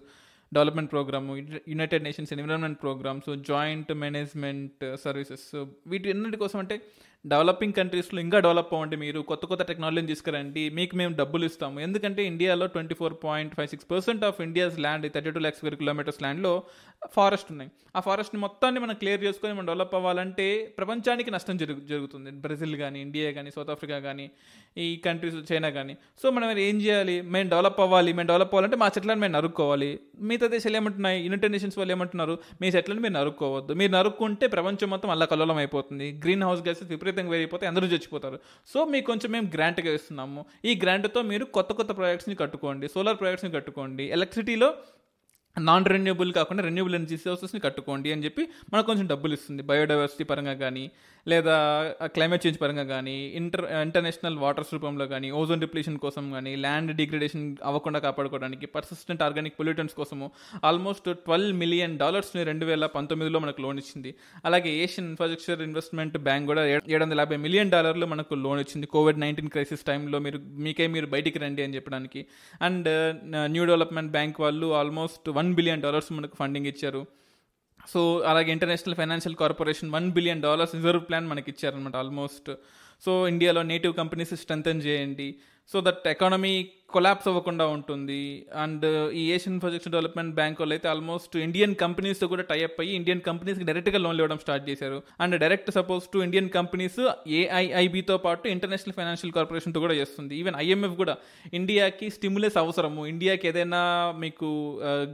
development programme United Nations environment programmes joint management services వీటి అన్నిటి కోసం అంటే డెవలపింగ్ కంట్రీస్లో ఇంకా డెవలప్ అవ్వండి మీరు కొత్త కొత్త టెక్నాలజీని తీసుకురండి మీకు మేము డబ్బులు ఇస్తాము ఎందుకంటే ఇండియాలో twenty four point five six percent of India's land thirty two lakhs square kilometres ల్యాండ్లో ఫారెస్ట్ ఉన్నాయి ఆ ఫారెస్ట్ని మొత్తాన్ని మనం క్లియర్ చేసుకొని మనం డెవలప్ అవ్వాలంటే ప్రపంచానికి నష్టం జరుగు జరుగుతుంది బ్రెజిల్ కానీ ఇండియా కానీ సౌత్ ఆఫ్రికా కానీ ఈ కంట్రీస్ చైనా కానీ సో మనం ఏం చేయాలి మేము డెవలప్ అవ్వాలి మేము డెవలప్ అవ్వాలంటే మా చెట్లను మేము నరుక్కోవాలి మిగతా దేశాలు ఏమంటున్నాయి యునైటెడ్ నేషన్స్ వాళ్ళు ఏమంటున్నారు మీ చెట్లను మీరు నరుక్కోవద్దు మీరు నరుక్కుంటే ప్రపంచం మొత్తం అలా కల్లోలం అయిపోతుంది గ్రీన్ హౌస్ గ్యాసెస్ విపరీత విపరీతంగా పెరిగిపోతే అందరూ చచ్చిపోతారు సో మీకు కొంచెం మేము గ్రాంట్గా ఇస్తున్నాము ఈ గ్రాంట్తో మీరు కొత్త కొత్త ప్రాజెక్ట్స్ని కట్టుకోండి సోలార్ ప్రాజెక్ట్స్ని కట్టుకోండి ఎలక్ట్రిసిటీలో నాన్ రెన్యూబుల్ కాకుండా రెన్యూబుల్ ఎనర్జీ సోర్సెస్ని కట్టుకోండి అని చెప్పి మనకు కొంచెం డబ్బులు ఇస్తుంది బయోడైవర్సిటీ పరంగా కానీ లేదా క్లైమేట్ చేంజ్ పరంగా కానీ ఇంటర్ ఇంటర్నేషనల్ వాటర్స్ రూపంలో కానీ ఓజోన్ రిప్లేషన్ కోసం కానీ ల్యాండ్ డిగ్రేడేషన్ అవ్వకుండా కాపాడుకోవడానికి పర్సిస్టెంట్ ఆర్గానిక్ పొల్యూటన్స్ కోసము ఆల్మోస్ట్ ట్వెల్వ్ మిలియన్ డాలర్స్ని రెండు వేల పంతొమ్మిదిలో మనకు లోన్ ఇచ్చింది అలాగే ఏషియన్ ఇన్ఫ్రాస్ట్రక్చర్ ఇన్వెస్ట్మెంట్ బ్యాంక్ కూడా ఏడు వందల యాభై మిలియన్ డాలర్లు మనకు లోన్ ఇచ్చింది కోవిడ్ నైన్టీన్ క్రైసిస్ టైంలో మీరు మీకే మీరు బయటికి రండి అని చెప్పడానికి అండ్ న్యూ డెవలప్మెంట్ బ్యాంక్ వాళ్ళు ఆల్మోస్ట్ వన్ బిలియన్ డాలర్స్ మనకు ఫండింగ్ ఇచ్చారు సో అలాగే international financial corporation one billion dollars reserve plan మనకి ఇచ్చారనమాట ఆల్మోస్ట్ సో ఇండియాలో నేటివ్ కంపెనీస్ స్ట్రెంగ్ చేయండి సో దట్ ఎకానమీ కొలాప్స్ అవ్వకుండా ఉంటుంది అండ్ ఈ ఏషియన్ ప్రొజెక్షన్ డెవలప్మెంట్ బ్యాంక్ వాళ్ళు అయితే ఆల్మోస్ట్ ఇండియన్ కంపెనీస్తో కూడా టైఅప్ అయ్యి ఇండియన్ కంపెనీస్కి డైరెక్ట్గా లోన్లు ఇవ్వడం స్టార్ట్ చేశారు and direct suppose to Indian companies ఏఐఐబితో పాటు ఇంటర్నేషనల్ ఫైనాన్షియల్ కార్పొరేషన్తో కూడా చేస్తుంది ఈవెన్ ఐఎంఎఫ్ కూడా ఇండియాకి స్టిమ్యులస్ అవసరము ఇండియాకి ఏదైనా మీకు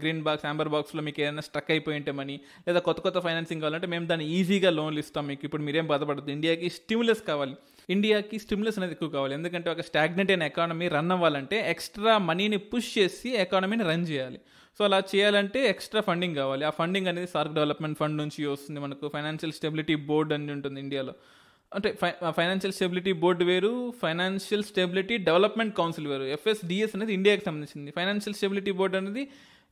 గ్రీన్ బాక్స్ అంబర్ బాక్స్లో మీకు ఏదైనా స్ట్రక్ అయిపోయి ఉంటే మనీ లేదా కొత్త కొత్త ఫైనాన్సింగ్ కావాలంటే మేము దాన్ని ఈజీగా లోన్లు ఇస్తాం మీకు ఇప్పుడు మీరేం బాధపడదు ఇండియాకి స్టిమ్యులస్ కావాలి ఇండియాకి స్టిమ్యులస్ అనేది ఎక్కువ కావాలి ఎందుకంటే ఒక స్టాగ్నెంట్ అయిన ఎకానమీ రన్ అవ్వాలంటే ఎక్స్ట్రా మనీని పుష్ చేసి ఎకానమీని రన్ చేయాలి సో అలా చేయాలంటే ఎక్స్ట్రా ఫండింగ్ కావాలి ఆ ఫండింగ్ అనేది సార్క్ డెవలప్మెంట్ ఫండ్ నుంచి వస్తుంది మనకు ఫైనాన్షియల్ స్టెబిలిటీ బోర్డ్ అని ఉంటుంది ఇండియాలో అంటే ఫై ఫైనాన్షియల్ స్టెబిలిటీ బోర్డు వేరు ఫైనాన్షియల్ స్టెబిలిటీ డెవలప్మెంట్ కౌన్సిల్ వేరు ఎఫ్ఎస్డిఎస్ అనేది ఇండియాకి సంబంధించింది ఫైనాన్షియల్ స్టెబిలిటీ బోర్డు అనేది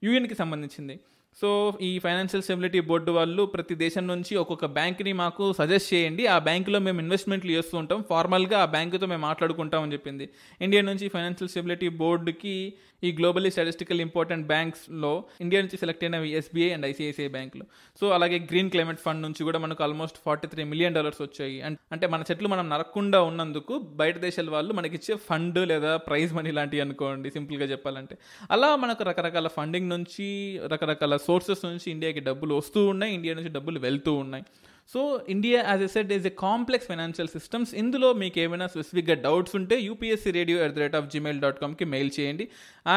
యూఎన్కి సంబంధించింది సో ఈ ఫైనాన్షియల్ స్టెబిలిటీ బోర్డు వాళ్ళు ప్రతి దేశం నుంచి ఒక్కొక్క బ్యాంక్ని మాకు సజెస్ట్ చేయండి ఆ బ్యాంకులో మేము ఇన్వెస్ట్మెంట్లు చేస్తూ ఉంటాం ఫార్మల్గా ఆ బ్యాంకుతో మేము మాట్లాడుకుంటామని చెప్పింది ఇండియా నుంచి ఫైనాన్షియల్ స్టెబిలిటీ బోర్డుకి ఈ గ్లోబలీ స్టాటిస్టికల్ ఇంపార్టెంట్ బ్యాంక్స్లో ఇండియా నుంచి సెలెక్ట్ అయినవి ఎస్బీఐ అండ్ ఐసీఐసీఐ బ్యాంకులు సో అలాగే గ్రీన్ క్లైమేట్ ఫండ్ నుంచి కూడా మనకు almost forty three million dollars వచ్చాయి అండ్ అంటే మన చెట్లు మనం నరకకుండా ఉన్నందుకు బయట దేశాల వాళ్ళు మనకిచ్చే ఫండ్ లేదా ప్రైజ్ మనీ లాంటివి అనుకోండి సింపుల్గా చెప్పాలంటే అలా మనకు రకరకాల ఫండింగ్ నుంచి రకరకాల సోర్సెస్ నుంచి ఇండియాకి డబ్బులు వస్తూ ఉన్నాయి ఇండియా నుంచి డబ్బులు వెళ్తూ ఉన్నాయి so India as a set is a complex financial systems ఇందులో మీకు ఏమైనా స్పెసిఫిక్గా డౌట్స్ ఉంటే UPSC radio at the rate of Gmail dot కామ్కి మెయిల్ చేయండి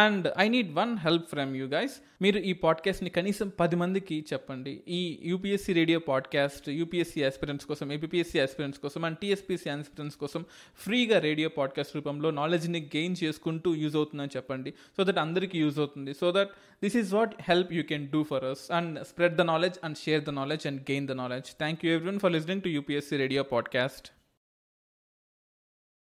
and I need one help from you guys మీరు ఈ పాడ్కాస్ట్ని కనీసం పది మందికి చెప్పండి ఈ UPSC radio podcast UPSC aspirants కోసం ఏపీఎస్సీ ఆస్పిరెంట్స్ కోసం అండ్ టీఎస్పీసీ ఆస్పిరెంట్స్ కోసం ఫ్రీగా రేడియో పాడ్కాస్ట్ రూపంలో నాలెడ్జ్ని గెయిన్ చేసుకుంటూ యూజ్ అవుతుందని చెప్పండి సో దట్ అందరికీ యూజ్ అవుతుంది so that this is what help you can do for us and spread the knowledge and share the knowledge and gain the knowledge thank you everyone for listening to UPSC radio podcast